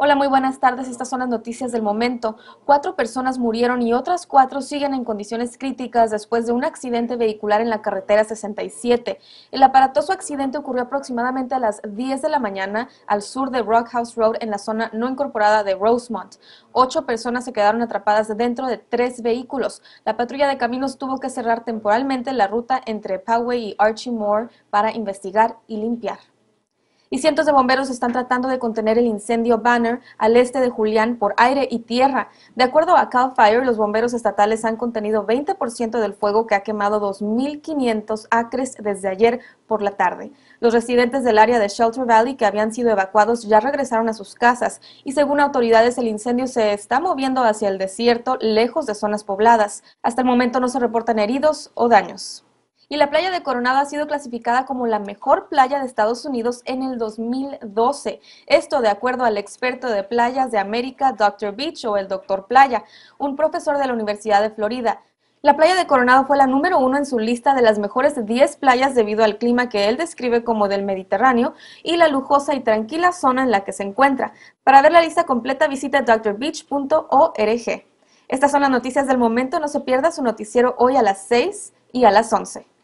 Hola, muy buenas tardes. Estas son las noticias del momento. Cuatro personas murieron y otras cuatro siguen en condiciones críticas después de un accidente vehicular en la carretera 67. El aparatoso accidente ocurrió aproximadamente a las 10 de la mañana al sur de Rockhouse Road en la zona no incorporada de Rosemont. Ocho personas se quedaron atrapadas dentro de tres vehículos. La patrulla de caminos tuvo que cerrar temporalmente la ruta entre Poway y Archie Moore para investigar y limpiar y cientos de bomberos están tratando de contener el incendio Banner al este de Julián por aire y tierra. De acuerdo a Cal Fire, los bomberos estatales han contenido 20% del fuego que ha quemado 2.500 acres desde ayer por la tarde. Los residentes del área de Shelter Valley que habían sido evacuados ya regresaron a sus casas y según autoridades el incendio se está moviendo hacia el desierto, lejos de zonas pobladas. Hasta el momento no se reportan heridos o daños y la playa de Coronado ha sido clasificada como la mejor playa de Estados Unidos en el 2012. Esto de acuerdo al experto de playas de América, Dr. Beach o el Dr. Playa, un profesor de la Universidad de Florida. La playa de Coronado fue la número uno en su lista de las mejores 10 playas debido al clima que él describe como del Mediterráneo y la lujosa y tranquila zona en la que se encuentra. Para ver la lista completa visita drbeach.org. Estas son las noticias del momento. No se pierda su noticiero hoy a las 6 y a las 11.